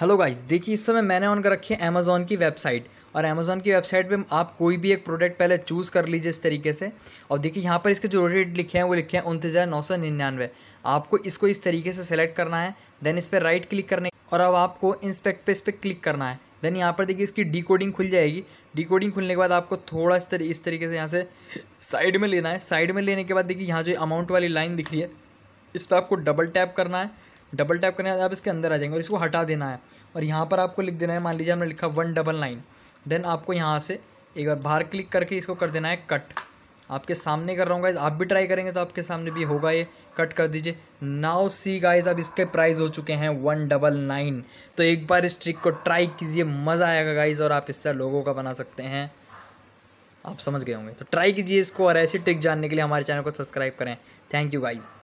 hello guys देखिए इस समय मैंने ऑन कर रखी है अमेज़ॉन की वेबसाइट और अमेज़ॉन की वेबसाइट पे आप कोई भी एक प्रोडक्ट पहले चूज़ कर लीजिए इस तरीके से और देखिए यहाँ पर इसके जो रेट लिखे हैं वो लिखे हैं उनतीस हज़ार नौ सौ निन्यानवे आपको इसको इस तरीके से सेलेक्ट करना है देन इस पर राइट क्लिक करने और अब आपको इंस्पेक्ट पे इस पर क्लिक करना है देन यहाँ पर देखिए इसकी डिकोडिंग खुल जाएगी डिकोडिंग खुलने के बाद आपको थोड़ा इस तरी इस तरीके से यहाँ से साइड में लेना है साइड में लेने के बाद देखिए यहाँ जो अमाउंट वाली लाइन दिख रही है इस पर आपको डबल टैप करना है डबल टैप करने आप इसके अंदर आ जाएंगे और इसको हटा देना है और यहाँ पर आपको लिख देना है मान लीजिए हमने लिखा वन डबल नाइन देन आपको यहाँ से एक बार बाहर क्लिक करके इसको कर देना है कट आपके सामने कर रहा हूँ गाइज आप भी ट्राई करेंगे तो आपके सामने भी होगा ये कट कर दीजिए नाउ सी गाइज अब इसके प्राइस हो चुके हैं वन डबल नाइन तो एक बार इस ट्रिक को ट्राई कीजिए मज़ा आएगा गाइज और आप इससे लोगों का बना सकते हैं आप समझ गए होंगे तो ट्राई कीजिए इसको और ऐसी ट्रिक जानने के लिए हमारे चैनल को सब्सक्राइब करें थैंक यू गाइज़